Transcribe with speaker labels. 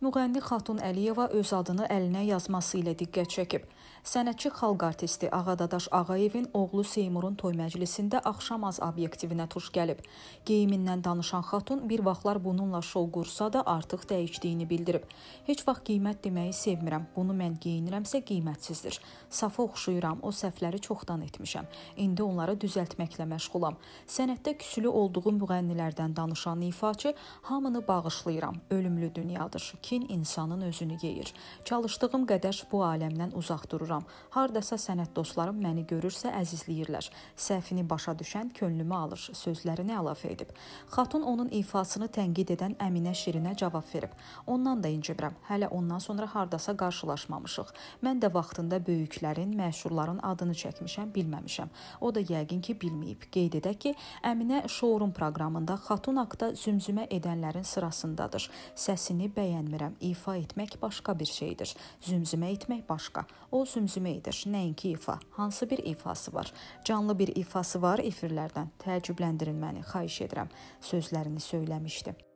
Speaker 1: Müğənni Xatun Əliyeva öz adını əlinə yazması ilə diqqət çəkib. Sənətçi xalq artisti Ağadadaş Ağayevin oğlu Seymurun toy məclisində axşamaz obyektivinə tuş gəlib. Geyimindən danışan Xatun bir vaxtlar bununla şol qursa da artıq dəyişdiyini bildirib. Heç vaxt qiymət deməyi sevmirəm. Bunu mən geyinirəmsə qiymətsizdir. Safa oxşuyuram. O səhvləri çoxdan etmişəm. İndi onları düzəltməklə məşğulam. Sənətdə küsülü olduğu müğənnilərdən danışan ifaçı hamını bağışlayıram. Ölümlü dünyadır kin insanın özünü yeyir. Çalışdığım qədər bu aləmdən uzaq dururam. Hardasa sənət dostlarım məni görürsə əzizləyirlər. Səhvini başa düşən könlümü alır sözlərini əlavə edib. Xatun onun ifasını tənqid edən Əminə Şirinə cavab verib. Ondan da incibirəm. Hələ ondan sonra hardasa qarşılaşmamışıq. Mən də vaxtında böyüklərin, məşhurların adını çəkmişəm, bilməmişəm. O da yəqin ki, bilməyib. Qeyd edək ki, Əminə şourun proqramında Xatun haqqında zümzümə edənlərin sırasındadır. Səsini bəyənmirəm bilmirəm, ifa etmək başqa bir şeydir. Zümzümə etmək başqa. O zümzümə edir, nəinki ifa. Hansı bir ifası var? Canlı bir ifası var efirlərdən. Təəccübləndirin məni, xahiş edirəm. Sözlərini söyləmişdi.